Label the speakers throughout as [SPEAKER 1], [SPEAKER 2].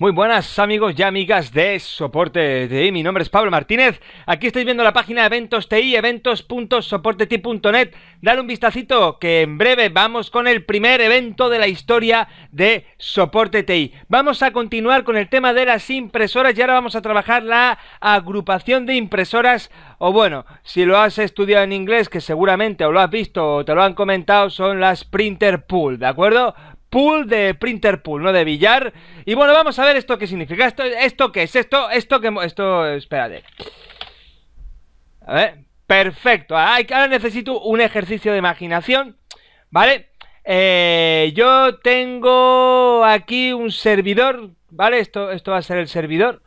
[SPEAKER 1] Muy buenas amigos y amigas de Soporte TI, mi nombre es Pablo Martínez, aquí estáis viendo la página de Eventos TI, eventos.soporteti.net, dar un vistacito que en breve vamos con el primer evento de la historia de Soporte TI. Vamos a continuar con el tema de las impresoras y ahora vamos a trabajar la agrupación de impresoras, o bueno, si lo has estudiado en inglés, que seguramente o lo has visto o te lo han comentado, son las printer pool, ¿de acuerdo? pool, de printer pool, ¿no? De billar. Y bueno, vamos a ver esto qué significa. Esto, esto qué es, esto, esto que... Esto, espérate. A ver, perfecto. Ah, ahora necesito un ejercicio de imaginación, ¿vale? Eh, yo tengo aquí un servidor, ¿vale? Esto, esto va a ser el servidor.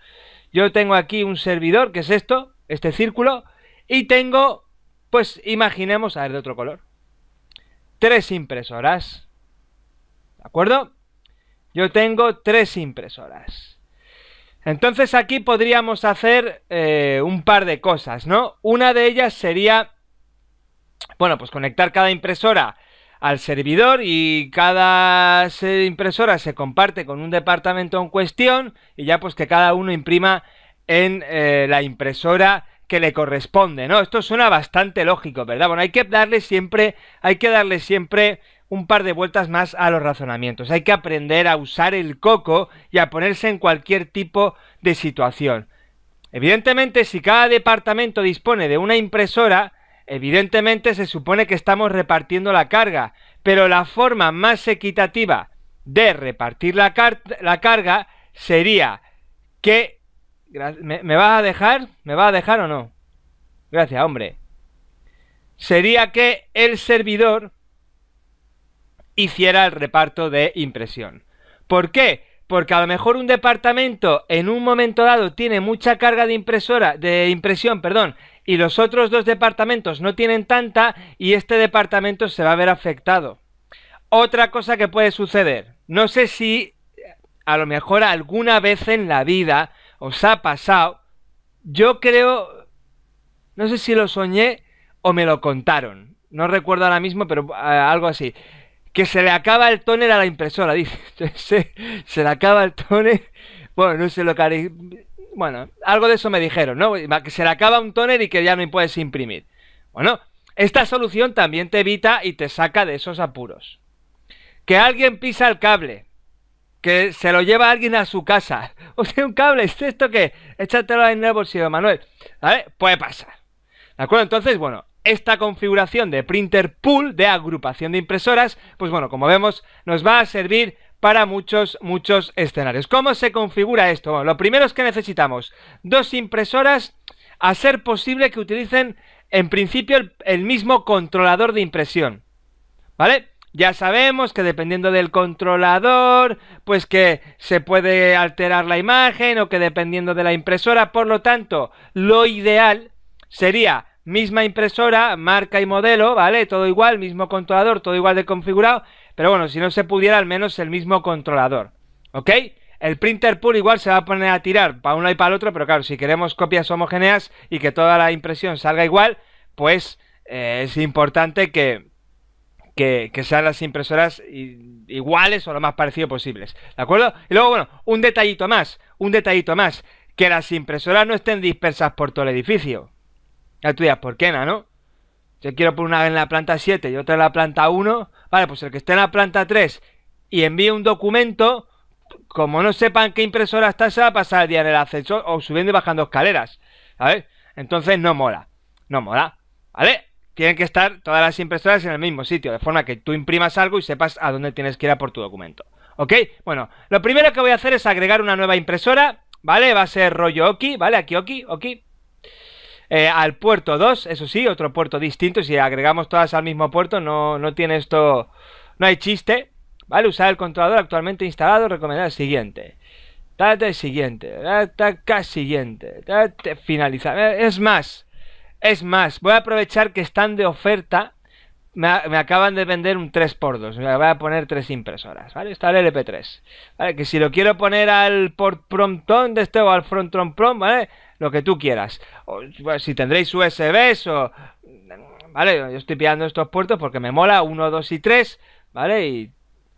[SPEAKER 1] Yo tengo aquí un servidor, que es esto, este círculo. Y tengo, pues imaginemos, a ver, de otro color. Tres impresoras. ¿De acuerdo? Yo tengo tres impresoras. Entonces aquí podríamos hacer eh, un par de cosas, ¿no? Una de ellas sería, bueno, pues conectar cada impresora al servidor y cada impresora se comparte con un departamento en cuestión y ya pues que cada uno imprima en eh, la impresora que le corresponde, ¿no? Esto suena bastante lógico, ¿verdad? Bueno, hay que darle siempre, hay que darle siempre un par de vueltas más a los razonamientos. Hay que aprender a usar el coco y a ponerse en cualquier tipo de situación. Evidentemente, si cada departamento dispone de una impresora, evidentemente se supone que estamos repartiendo la carga, pero la forma más equitativa de repartir la, carga sería que... ¿Me, ¿Me vas a dejar? ¿Me vas a dejar o no? Gracias, hombre. Sería que el servidor hiciera el reparto de impresión. ¿Por qué? Porque a lo mejor un departamento en un momento dado tiene mucha carga de impresora, de impresión, perdón, y los otros dos departamentos no tienen tanta y este departamento se va a ver afectado. Otra cosa que puede suceder, no sé si a lo mejor alguna vez en la vida os ha pasado, yo creo, no sé si lo soñé o me lo contaron, no recuerdo ahora mismo, pero eh, algo así. Que se le acaba el tóner a la impresora, dice. Se, se le acaba el tóner. Bueno, no sé lo que haré. Bueno, algo de eso me dijeron, ¿no? Que se le acaba un tóner y que ya no puedes imprimir. Bueno, esta solución también te evita y te saca de esos apuros. Que alguien pisa el cable. Que se lo lleva alguien a su casa. O sea, un cable, esto qué? Échatelo en el bolsillo, Manuel. ¿Vale? Puede pasar. ¿De acuerdo? Entonces, bueno, esta configuración de printer pool, de agrupación de impresoras, pues bueno, como vemos, nos va a servir para muchos, muchos escenarios. ¿Cómo se configura esto? Bueno, lo primero es que necesitamos dos impresoras, a ser posible que utilicen en principio el, el mismo controlador de impresión, ¿vale? Ya sabemos que dependiendo del controlador, pues que se puede alterar la imagen o que dependiendo de la impresora, por lo tanto, lo ideal sería misma impresora, marca y modelo, ¿vale? Todo igual, mismo controlador, todo igual de configurado, pero bueno, si no se pudiera al menos el mismo controlador, ¿ok? El printer pool igual se va a poner a tirar para uno y para el otro, pero claro, si queremos copias homogéneas y que toda la impresión salga igual, pues eh, es importante que, que, que, sean las impresoras iguales o lo más parecido posibles, ¿de acuerdo? Y luego, bueno, un detallito más, un detallito más, que las impresoras no estén dispersas por todo el edificio, ya tú dirás, ¿por qué, no? Yo quiero poner una en la planta 7 y otra en la planta 1. Vale, pues el que esté en la planta 3 y envíe un documento, como no sepan qué impresora está, se va a pasar el día en el ascensor o subiendo y bajando escaleras. ¿vale? Entonces no mola. No mola. ¿Vale? Tienen que estar todas las impresoras en el mismo sitio, de forma que tú imprimas algo y sepas a dónde tienes que ir a por tu documento. ¿Ok? Bueno, lo primero que voy a hacer es agregar una nueva impresora, ¿vale? Va a ser rollo Oki, ¿vale? Aquí Oki, Oki, eh, al puerto 2, eso sí, otro puerto distinto. Si agregamos todas al mismo puerto, no, no tiene esto. No hay chiste. ¿Vale? Usar el controlador actualmente instalado, recomendar el siguiente. Date siguiente, date siguiente, date finalizar. Eh, es más, es más, voy a aprovechar que están de oferta. Me, acaban de vender un 3x2. Me voy a poner tres impresoras, ¿vale? Está el LP3. ¿Vale? Que si lo quiero poner al por promptón de este o al front prom, ¿vale? lo que tú quieras. si tendréis USBs o... Vale, yo estoy pillando estos puertos porque me mola 1, 2 y 3, ¿vale? Y...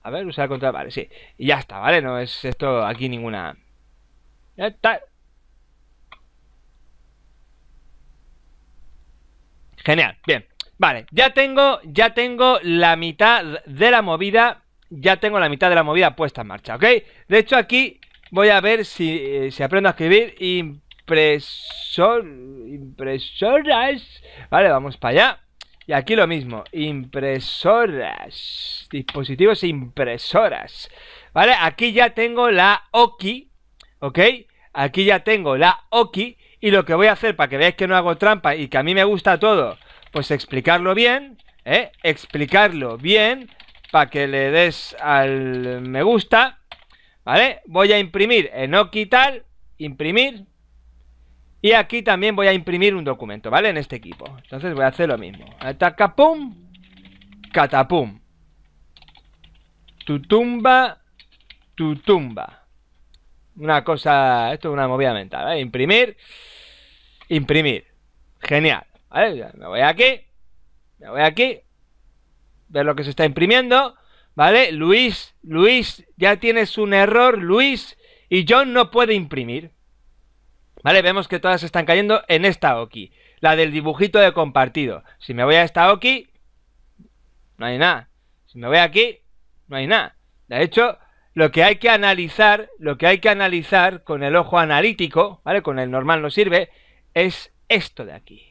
[SPEAKER 1] A ver, usar contra... Vale, sí. Y ya está, ¿vale? No es esto aquí ninguna... Ya está. Genial, bien. Vale, ya tengo, ya tengo la mitad de la movida, ya tengo la mitad de la movida puesta en marcha, ¿ok? De hecho aquí voy a ver si, eh, si aprendo a escribir y impresor, impresoras. Vale, vamos para allá. Y aquí lo mismo, impresoras, dispositivos e impresoras. Vale, aquí ya tengo la Oki, ¿ok? Aquí ya tengo la Oki y lo que voy a hacer para que veáis que no hago trampa y que a mí me gusta todo, pues explicarlo bien, ¿eh? Explicarlo bien para que le des al me gusta, ¿vale? Voy a imprimir en Oki tal, imprimir, y aquí también voy a imprimir un documento, ¿vale? En este equipo. Entonces voy a hacer lo mismo. Atacapum Catapum. Tu tumba. Tu tumba. Una cosa... Esto es una movida mental, ¿vale? Imprimir. Imprimir. Genial. ¿Vale? Me voy aquí. Me voy aquí. Ver lo que se está imprimiendo. ¿Vale? Luis, Luis, ya tienes un error, Luis. Y John no puede imprimir. Vale, vemos que todas están cayendo en esta Oki. La del dibujito de compartido. Si me voy a esta Oki, no hay nada. Si me voy aquí, no hay nada. De hecho, lo que hay que analizar, lo que hay que analizar con el ojo analítico, ¿vale? Con el normal no sirve, es esto de aquí.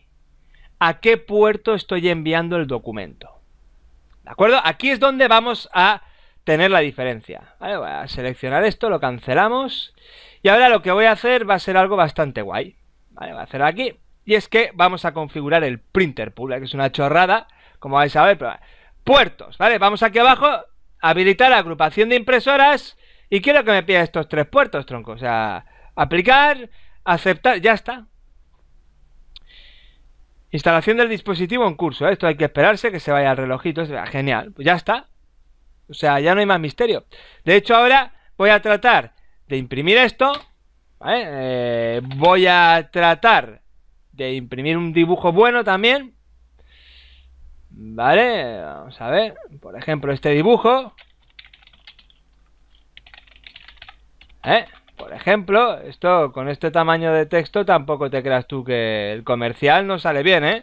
[SPEAKER 1] ¿A qué puerto estoy enviando el documento? ¿De acuerdo? Aquí es donde vamos a tener la diferencia. Vale, voy a seleccionar esto, lo cancelamos. Y ahora lo que voy a hacer va a ser algo bastante guay. Vale, voy a hacerlo aquí. Y es que vamos a configurar el printer pool, que es una chorrada, como vais a ver. Puertos, ¿vale? Vamos aquí abajo, habilitar agrupación de impresoras. Y quiero que me pida estos tres puertos, tronco. O sea, aplicar, aceptar, ya está. Instalación del dispositivo en curso. ¿eh? Esto hay que esperarse que se vaya al relojito. Genial, pues ya está. O sea, ya no hay más misterio. De hecho, ahora voy a tratar de imprimir esto. ¿vale? Eh, voy a tratar de imprimir un dibujo bueno también. Vale, vamos a ver. Por ejemplo, este dibujo. ¿Eh? Por ejemplo, esto con este tamaño de texto tampoco te creas tú que el comercial no sale bien, ¿eh?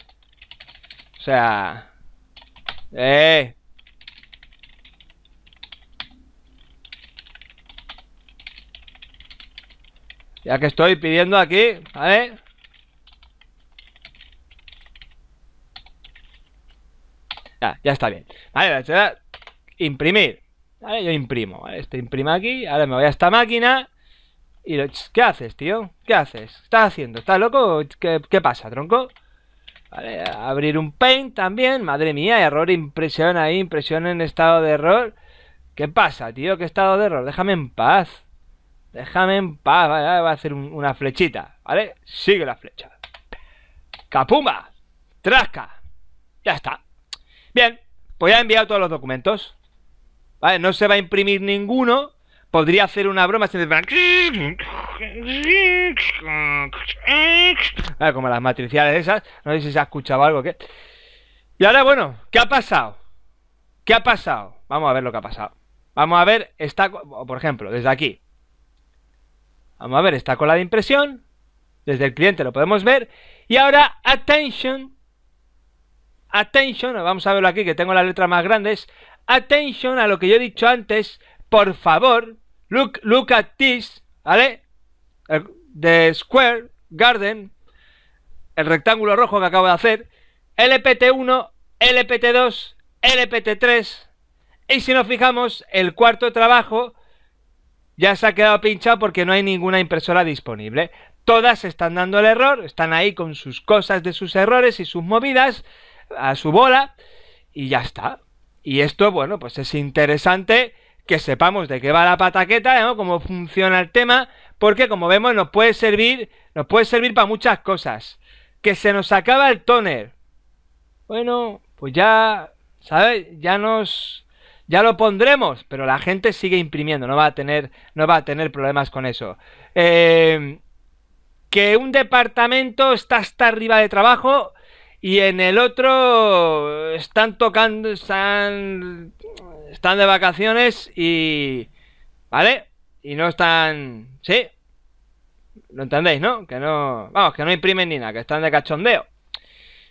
[SPEAKER 1] O sea... ¡Eh! Ya que estoy pidiendo aquí, ¿vale? Ya, ya está bien. Vale, la imprimir. Vale, yo imprimo, ¿vale? Este imprima aquí, ahora me voy a esta máquina. Y lo... ¿Qué haces, tío? ¿Qué haces? ¿Estás haciendo? ¿Estás loco? ¿Qué, qué pasa, tronco? Vale, abrir un paint también. Madre mía, error, impresión ahí, impresión en estado de error. ¿Qué pasa, tío? ¿Qué estado de error? Déjame en paz. Déjame en paz, va a hacer una flechita, ¿vale? Sigue la flecha. ¡Capumba! ¡Trasca! Ya está. Bien, pues ya he enviado todos los documentos. ¿Vale? No se va a imprimir ninguno. Podría hacer una broma Como las matriciales esas. No sé si se ha escuchado algo ¿Qué? Y ahora, bueno, ¿qué ha pasado? ¿Qué ha pasado? Vamos a ver lo que ha pasado. Vamos a ver, está, por ejemplo, desde aquí. Vamos a ver esta cola de impresión. Desde el cliente lo podemos ver. Y ahora, attention. Attention, vamos a verlo aquí que tengo las letras más grandes. Attention a lo que yo he dicho antes. Por favor, look, look at this, ¿vale? The square garden, el rectángulo rojo que acabo de hacer. LPT1, LPT2, LPT3. Y si nos fijamos, el cuarto trabajo ya se ha quedado pinchado porque no hay ninguna impresora disponible. Todas están dando el error, están ahí con sus cosas de sus errores y sus movidas a su bola y ya está. Y esto, bueno, pues es interesante que sepamos de qué va la pataqueta, cómo funciona el tema, porque como vemos nos puede servir, nos puede servir para muchas cosas. Que se nos acaba el toner. Bueno, pues ya, ¿sabes? Ya nos ya lo pondremos, pero la gente sigue imprimiendo, no va a tener, no va a tener problemas con eso. Em, que un departamento está hasta arriba de trabajo y en el otro están tocando, están, están de vacaciones y... ¿Vale? Y no están... ¿Sí? ¿Lo entendéis, no? Que no... Vamos, que no imprimen ni nada, que están de cachondeo.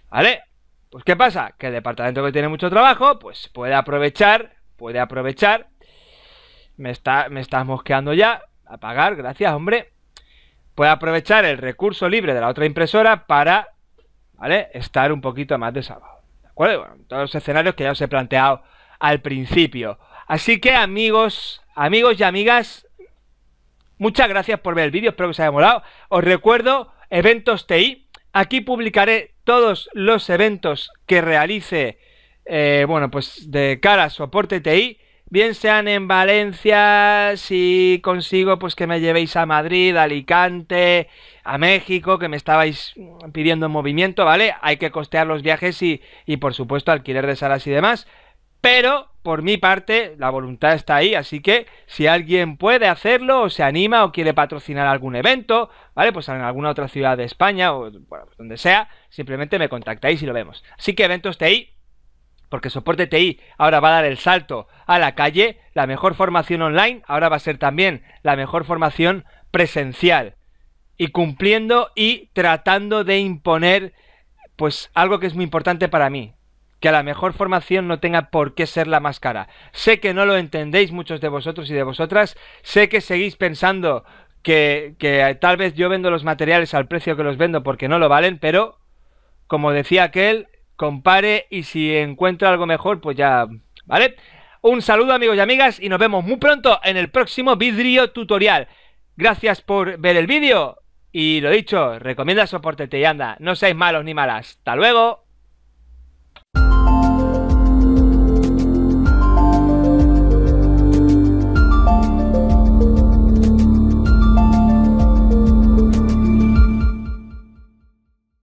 [SPEAKER 1] ¿Vale? Pues ¿qué pasa? Que el departamento que tiene mucho trabajo, pues puede aprovechar puede aprovechar. Me, está, me estás mosqueando ya. Apagar, gracias, hombre. Puede aprovechar el recurso libre de la otra impresora para, Estar un poquito más de sábado. ¿De acuerdo? Bueno, todos los escenarios que ya os he planteado al principio. Así que, amigos, amigos y amigas, muchas gracias por ver el vídeo. Espero que os haya molado. Os recuerdo, eventos TI. Aquí publicaré todos los eventos que realice eh, bueno, pues de cara a soporte TI, bien sean en Valencia, si consigo pues que me llevéis a Madrid, Alicante, a México, que me estabais pidiendo movimiento, ¿vale? Hay que costear los viajes y, y por supuesto alquiler de salas y demás. Pero, por mi parte, la voluntad está ahí, así que si alguien puede hacerlo, o se anima, o quiere patrocinar algún evento, ¿vale? Pues en alguna otra ciudad de España, o pues donde sea, simplemente me contactáis y lo vemos. Así que eventos TI, porque soporte TI ahora va a dar el salto a la calle, la mejor formación online ahora va a ser también la mejor formación presencial. Y cumpliendo y tratando de imponer pues algo que es muy importante para mí, que la mejor formación no tenga por qué ser la más cara. Sé que no lo entendéis muchos de vosotros y de vosotras, sé que seguís pensando que, que tal vez yo vendo los materiales al precio que los vendo porque no lo valen, pero como decía aquel, compare y si encuentra algo mejor, pues ya, ¿vale? Un saludo amigos y amigas y nos vemos muy pronto en el próximo vidrio tutorial. Gracias por ver el vídeo y lo dicho, recomienda soportarte y anda, no seáis malos ni malas. ¡Hasta luego!